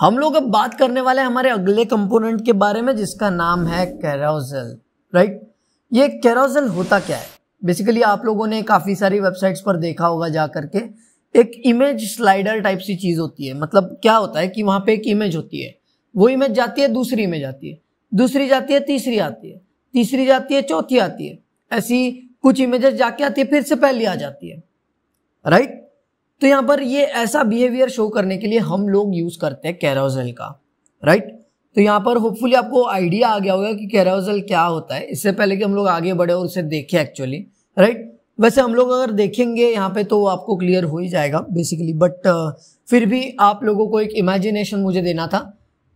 हम लोग अब बात करने वाले हैं हमारे अगले कंपोनेंट के बारे में जिसका नाम है कैरोजल राइट ये कैरोजल होता क्या है बेसिकली आप लोगों ने काफ़ी सारी वेबसाइट्स पर देखा होगा जा करके एक इमेज स्लाइडर टाइप सी चीज़ होती है मतलब क्या होता है कि वहाँ पे एक इमेज होती है वो इमेज जाती है दूसरी इमेज आती है दूसरी जाती है तीसरी आती है तीसरी जाती है चौथी आती है ऐसी कुछ इमेजेस जाके आती है फिर से पहली आ जाती है राइट तो यहाँ पर ये ऐसा बिहेवियर शो करने के लिए हम लोग यूज़ करते हैं कैरोजल का राइट तो यहाँ पर होपफुली आपको आइडिया आ गया होगा कि कैरोजल क्या होता है इससे पहले कि हम लोग आगे बढ़े और उसे देखें एक्चुअली राइट वैसे हम लोग अगर देखेंगे यहाँ पे तो आपको क्लियर हो ही जाएगा बेसिकली बट uh, फिर भी आप लोगों को एक इमेजिनेशन मुझे देना था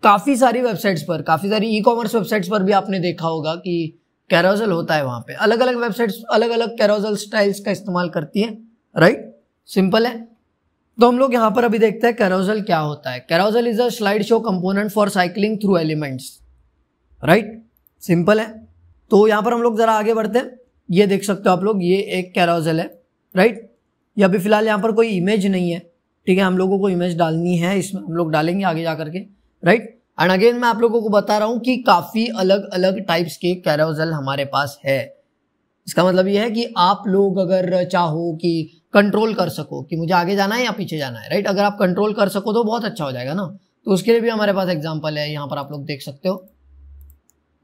काफ़ी सारी वेबसाइट्स पर काफ़ी सारी ई कॉमर्स वेबसाइट्स पर भी आपने देखा होगा कि कैरोजल होता है वहाँ पे अलग अलग वेबसाइट्स अलग अलग कैरोजल स्टाइल्स का इस्तेमाल करती है राइट सिंपल है तो हम लोग यहाँ पर अभी देखते हैं कैरोजल क्या होता है carousel is a slide show component for cycling through elements right simple है तो यहाँ पर हम लोग ज़रा आगे बढ़ते हैं ये देख सकते हो आप लोग ये एक कैरोजल है राइट ये अभी फिलहाल यहाँ पर कोई इमेज नहीं है ठीक है हम लोगों को इमेज डालनी है इसमें हम लोग डालेंगे आगे जा करके राइट एंड अगेन मैं आप लोगों को बता रहा हूँ कि काफ़ी अलग अलग टाइप्स के कैरोजल हमारे पास है इसका मतलब ये है कि आप लोग अगर चाहो कि कंट्रोल कर सको कि मुझे आगे जाना है या पीछे जाना है राइट अगर आप कंट्रोल कर सको तो बहुत अच्छा हो जाएगा ना तो उसके लिए भी हमारे पास एग्जाम्पल है यहाँ पर आप लोग देख सकते हो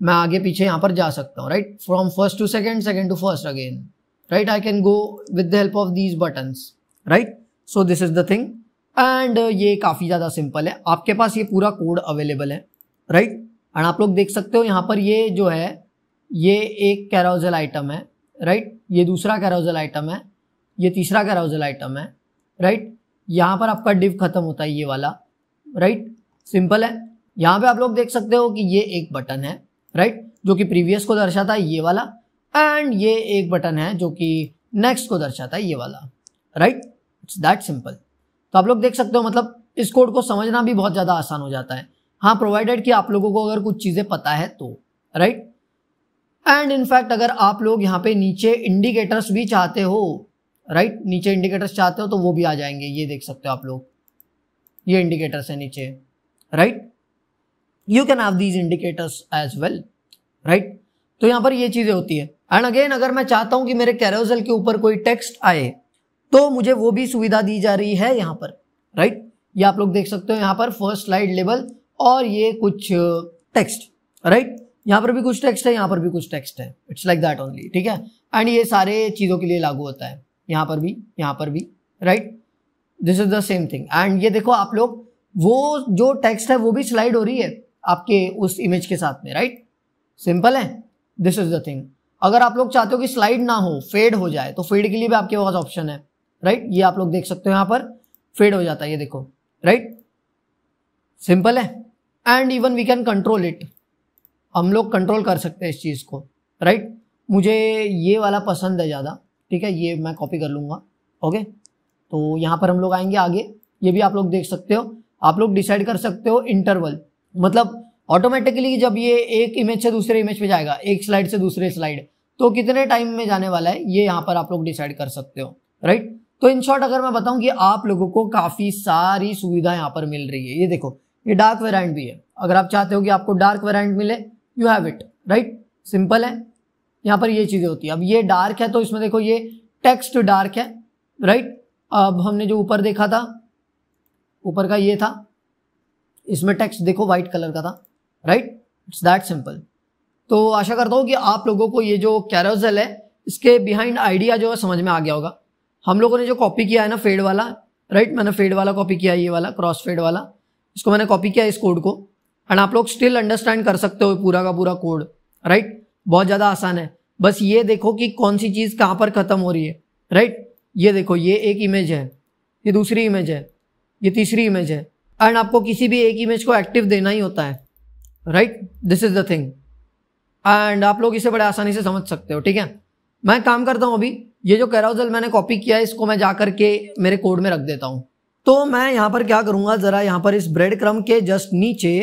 मैं आगे पीछे यहाँ पर जा सकता हूँ right from first to second second to first again right I can go with the help of these buttons right so this is the thing and ये काफ़ी ज़्यादा सिंपल है आपके पास ये पूरा कोड अवेलेबल है राइट एंड आप लोग देख सकते हो यहाँ पर ये जो है ये एक कैरोजल आइटम है राइट ये दूसरा कैरोजल आइटम है ये तीसरा कैराउजल आइटम है राइट यहाँ पर आपका डिव खत्म होता है ये वाला राइट सिंपल है यहाँ पे आप लोग देख सकते हो कि ये एक बटन है राइट जो कि प्रीवियस को दर्शाता है ये वाला एंड ये एक बटन है जो कि नेक्स्ट को दर्शाता है ये वाला राइट इट्स दैट सिंपल तो आप लोग देख सकते हो मतलब इस कोड को समझना भी बहुत ज़्यादा आसान हो जाता है हाँ प्रोवाइडेड कि आप लोगों को अगर कुछ चीज़ें पता है तो राइट एंड इनफैक्ट अगर आप लोग यहाँ पे नीचे इंडिकेटर्स भी चाहते हो राइट नीचे इंडिकेटर्स चाहते हो तो वो भी आ जाएंगे ये देख सकते हो आप लोग ये इंडिकेटर्स है नीचे right you can have these indicators as well right तो यहां पर ये चीज़ें होती है एंड अगेन अगर मैं चाहता हूं कि मेरे कैरोजल के ऊपर कोई टेक्स्ट आए तो मुझे वो भी सुविधा दी जा रही है यहां पर राइट ये आप लोग देख सकते हो यहाँ पर फर्स्ट स्लाइड लेवल और ये कुछ टेक्स्ट राइट यहां यहाँ पर भी कुछ टेक्स्ट है यहाँ पर भी कुछ टेक्स्ट है इट्स लाइक दैट ओनली ठीक है एंड ये सारे चीज़ों के लिए लागू होता है यहाँ पर भी यहाँ पर भी right this is the same thing and ये देखो आप लोग वो जो टेक्स्ट है वो भी स्लाइड हो रही है आपके उस इमेज के साथ में राइट सिंपल है दिस इज द थिंग अगर आप लोग चाहते हो कि स्लाइड ना हो फेड हो जाए तो फेड के लिए भी आपके पास ऑप्शन है राइट ये आप लोग देख सकते हो यहाँ पर फेड हो जाता है ये देखो राइट सिंपल है and even we can control it हम लोग कंट्रोल कर सकते हैं इस चीज़ को राइट मुझे ये वाला पसंद है ज़्यादा ठीक है ये मैं कॉपी कर लूँगा ओके तो यहाँ पर हम लोग आएंगे आगे ये भी आप लोग देख सकते हो आप लोग डिसाइड कर सकते हो इंटरवल मतलब ऑटोमेटिकली जब ये एक इमेज से दूसरे इमेज पे जाएगा एक स्लाइड से दूसरे स्लाइड तो कितने टाइम में जाने वाला है ये यहाँ पर आप लोग डिसाइड कर सकते हो राइट तो इन शॉर्ट अगर मैं बताऊं कि आप लोगों को काफ़ी सारी सुविधा यहाँ पर मिल रही है ये देखो ये डार्क वेरियंट भी है अगर आप चाहते हो कि आपको डार्क वेरियंट मिले you have it right simple है यहां पर ये चीज़ें होती है अब ये डार्क है तो इसमें देखो ये टेक्स्ट डार्क है राइट अब हमने जो ऊपर देखा था ऊपर का ये था इसमें टेक्स्ट देखो वाइट कलर का था राइट इट्स दैट सिंपल तो आशा करता हूँ कि आप लोगों को ये जो कैरोजल है इसके बिहाइंड आइडिया जो है समझ में आ गया होगा हम लोगों ने जो कॉपी किया है ना फेड वाला राइट मैंने फेड वाला कॉपी किया ये वाला क्रॉस फेड वाला इसको मैंने कॉपी किया इस कोड को एंड आप लोग स्टिल अंडरस्टैंड कर सकते हो पूरा का पूरा कोड राइट बहुत ज़्यादा आसान है बस ये देखो कि कौन सी चीज़ कहां पर ख़त्म हो रही है राइट ये देखो ये एक इमेज है ये दूसरी इमेज है ये तीसरी इमेज है एंड आपको किसी भी एक इमेज को एक्टिव देना ही होता है right this is the thing and आप लोग इसे बड़े आसानी से समझ सकते हो ठीक है मैं काम करता हूं अभी ये जो कैराउजल मैंने कॉपी किया है इसको मैं जा करके मेरे कोड में रख देता हूं तो मैं यहां पर क्या करूंगा ज़रा यहां पर इस ब्रेड क्रम के जस्ट नीचे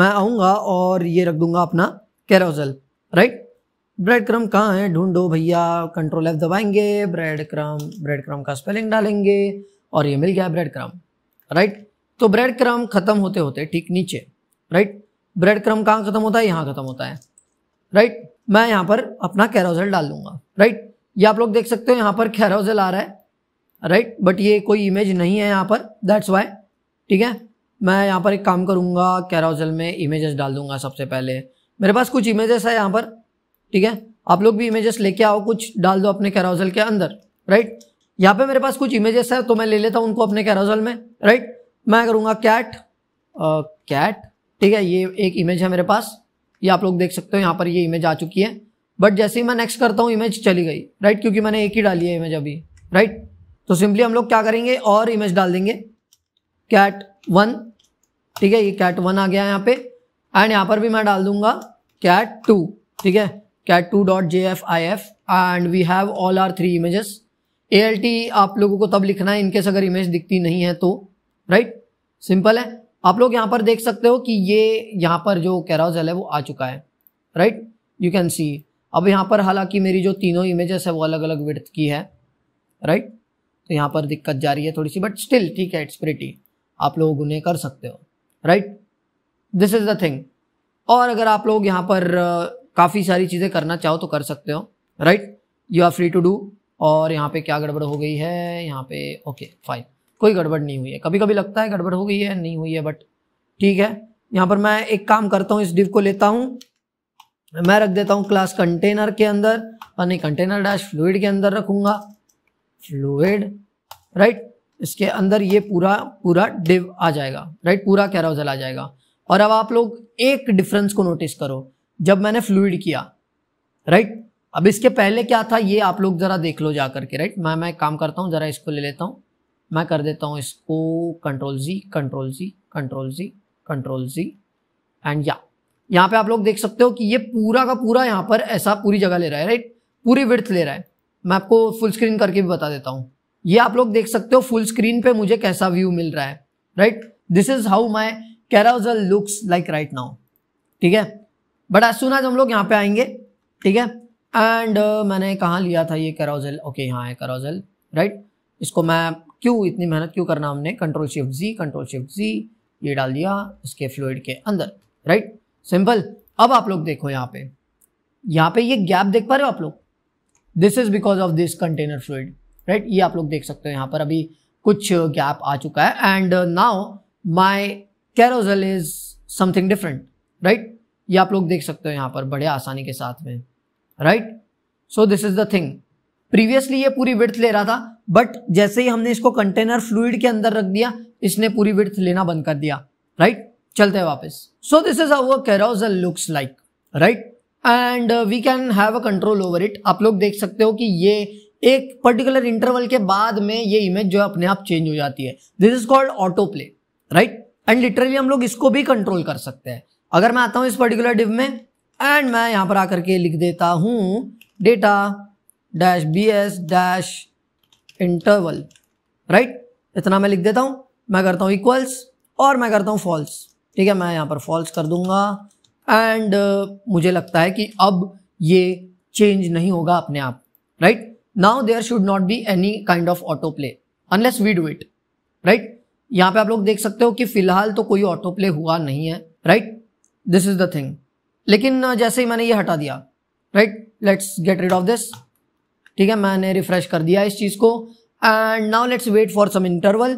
मैं आऊंगा और ये रख दूंगा अपना कैराउजल राइट ब्रेड क्रम कहाँ है ढूंढो भैया कंट्रोल एफ दबाएंगे ब्रेड क्रम ब्रेड क्रम का स्पेलिंग डालेंगे और ये मिल गया ब्रेड क्रम राइट तो ब्रेड क्रम खत्म होते होते ठीक नीचे राइट ब्रेड क्रम कहाँ खत्म होता है यहाँ खत्म होता है राइट मैं यहाँ पर अपना कैरोजल डाल दूंगा राइट ये आप लोग देख सकते हो यहाँ पर कैरोजल आ रहा है राइट बट ये कोई इमेज नहीं है यहाँ पर दैट्स वाई ठीक है मैं यहाँ पर एक काम करूंगा कैरोजल में इमेजेस डाल दूंगा सबसे पहले मेरे पास कुछ इमेजेस है यहाँ पर ठीक है आप लोग भी इमेजेस लेके आओ कुछ डाल दो अपने कैरोजल के अंदर राइट यहाँ पे मेरे पास कुछ इमेजेस है तो मैं ले लेता हूँ उनको अपने कैरोजल में राइट मैं करूँगा कैट कैट ठीक है ये एक इमेज है मेरे पास ये आप लोग देख सकते हो यहाँ पर ये इमेज आ चुकी है बट जैसे ही मैं नेक्स्ट करता हूँ इमेज चली गई राइट क्योंकि मैंने एक ही डाली है इमेज अभी राइट तो सिंपली हम लोग क्या करेंगे और इमेज डाल देंगे कैट वन ठीक है ये कैट वन आ गया यहाँ पे एंड यहाँ पर भी मैं डाल दूंगा कैट टू ठीक है cat2.jfif and we have all our three images ALT आप लोगों को तब लिखना है इनकेस अगर इमेज दिखती नहीं है तो राइट right? सिंपल है आप लोग यहाँ पर देख सकते हो कि ये यहाँ पर जो कैराजल है वो आ चुका है राइट यू कैन सी अब यहाँ पर हालांकि मेरी जो तीनों इमेजेस है वो अलग अलग विड्थ की है राइट right? तो यहाँ पर दिक्कत जा रही है थोड़ी सी बट स्टिल ठीक है इट्स प्रिटी आप लोग उन्हें कर सकते हो right this is the thing और अगर आप लोग यहाँ पर काफ़ी सारी चीज़ें करना चाहो तो कर सकते हो right you are free to do और यहाँ पे क्या गड़बड़ हो गई है यहाँ पे ओके फाइन कोई गड़बड़ नहीं हुई है कभी कभी लगता है गड़बड़ हो गई है नहीं हुई है बट ठीक है यहाँ पर मैं एक काम करता हूँ इस डिव को लेता हूँ मैं रख देता हूँ क्लास कंटेनर के अंदर और नहीं कंटेनर डैश फ्लूड के अंदर रखूंगा फ्लूड राइट इसके अंदर ये पूरा पूरा डिव आ जाएगा राइट पूरा कैरोजल आ जाएगा और अब आप लोग एक डिफरेंस को नोटिस करो जब मैंने फ्लूड किया राइट अब इसके पहले क्या था ये आप लोग ज़रा देख लो जा करके राइट मैं मैं काम करता हूँ ज़रा इसको ले लेता हूँ मैं कर देता हूँ इसको control G control G control G control G and या यहाँ पे आप लोग देख सकते हो कि ये पूरा का पूरा यहाँ पर ऐसा पूरी जगह ले रहा है राइट पूरी विर्थ ले रहा है मैं आपको फुल स्क्रीन करके भी बता देता हूँ ये आप लोग देख सकते हो फुल स्क्रीन पे मुझे कैसा व्यू मिल रहा है right this is how my carousel looks like right now ठीक है बट एज सुन एज हम लोग यहाँ पे आएंगे ठीक है एंड uh, मैंने कहाँ लिया था ये कैरोजल ओके okay, यहाँ है कैरोजल राइट right? इसको मैं क्यों इतनी मेहनत क्यों करना हमने control shift G control shift G ये डाल दिया इसके फ्लूड के अंदर राइट right? सिंपल अब आप लोग देखो यहाँ पे यहाँ पे ये गैप देख पा रहे हो आप लोग this is because of this container fluid right ये आप लोग देख सकते हो यहाँ पर अभी कुछ गैप आ चुका है and now my carousel is something different right ये आप लोग देख सकते हो यहाँ पर बड़े आसानी के साथ में right so this is the thing previously ये पूरी विर्थ ले रहा था बट जैसे ही हमने इसको कंटेनर फ्लूड के अंदर रख दिया इसने पूरी विर्थ लेना बंद कर दिया राइट right? चलते हैं वापस so this is our carousel looks like right and we can have a control over it आप लोग देख सकते हो कि ये एक पर्टिकुलर इंटरवल के बाद में ये इमेज जो है अपने आप चेंज हो जाती है this is called auto play right and literally हम लोग इसको भी कंट्रोल कर सकते हैं अगर मैं आता हूँ इस पर्टिकुलर डिव में एंड मैं यहाँ पर आकर के लिख देता हूँ data dash B S dash interval right इतना मैं लिख देता हूँ मैं करता हूँ इक्वल्स और मैं करता हूँ फॉल्स ठीक है मैं यहाँ पर फॉल्स कर दूंगा एंड uh, मुझे लगता है कि अब ये चेंज नहीं होगा अपने आप right now there should not be any kind of auto play unless we do it right यहाँ पे आप लोग देख सकते हो कि फिलहाल तो कोई ऑटो प्ले हुआ नहीं है right this is the thing लेकिन जैसे ही मैंने ये हटा दिया right let's get rid of this ठीक है मैंने रिफ्रेश कर दिया इस चीज़ को and now let's wait for some interval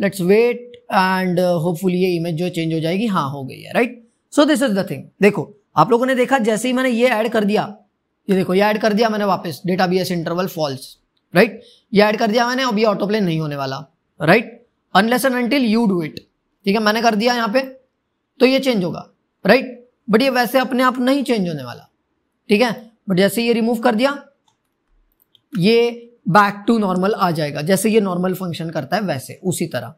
let's wait and hopefully ये इमेज जो चेंज हो जाएगी हाँ हो गई है right so this is the thing देखो आप लोगों ने देखा जैसे ही मैंने ये ऐड कर दिया ये देखो ये ऐड कर दिया मैंने वापस data B S interval false right ये ऐड कर दिया मैंने अब ये ऑटो प्ले नहीं होने वाला right unless and until you do it ठीक है मैंने कर दिया यहाँ पे तो ये चेंज होगा राइट बट ये वैसे अपने आप नहीं चेंज होने वाला ठीक है बट जैसे ये रिमूव कर दिया ये बैक टू नॉर्मल आ जाएगा जैसे ये नॉर्मल फंक्शन करता है वैसे उसी तरह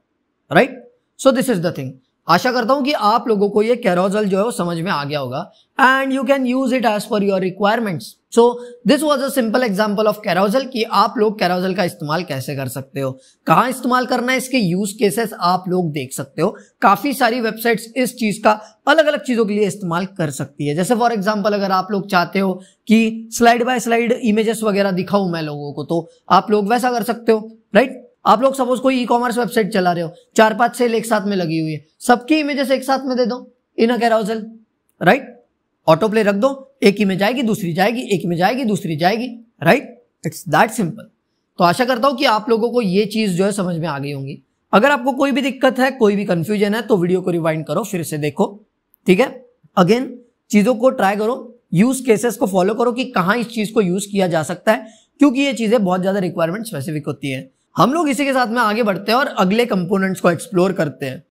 right so this is the thing आशा करता हूं कि आप लोगों को ये कैरोजल जो है वो समझ में आ गया होगा and you can use it as for your requirements so this was a simple example of carousel कि आप लोग कैरोजल का इस्तेमाल कैसे कर सकते हो कहाँ इस्तेमाल करना है इसके यूज केसेस आप लोग देख सकते हो काफी सारी वेबसाइट्स इस चीज का अलग अलग चीजों के लिए इस्तेमाल कर सकती है जैसे फॉर एग्जाम्पल अगर आप लोग चाहते हो कि स्लाइड बाय स्लाइड इमेजेस वगैरह दिखाऊं मैं लोगों को तो आप लोग वैसा कर सकते हो राइट right? आप लोग सपोज कोई ई कॉमर्स वेबसाइट चला रहे हो चार पांच सेल एक साथ में लगी हुई है सबकी इमेजेस एक साथ में दे दो इन अराउजल राइट ऑटो प्ले रख दो एक इमेज आएगी दूसरी जाएगी एक इमेज आएगी दूसरी जाएगी राइट इट्स दैट सिंपल तो आशा करता हूं कि आप लोगों को ये चीज़ जो है समझ में आ गई होंगी अगर आपको कोई भी दिक्कत है कोई भी कंफ्यूजन है तो वीडियो को रिवाइंड करो फिर से देखो ठीक है अगेन चीज़ों को ट्राई करो यूज केसेस को फॉलो करो कि कहाँ इस चीज़ को यूज़ किया जा सकता है क्योंकि ये चीज़ें बहुत ज़्यादा रिक्वायरमेंट स्पेसिफिक होती है हम लोग इसी के साथ में आगे बढ़ते हैं और अगले कंपोनेंट्स को एक्सप्लोर करते हैं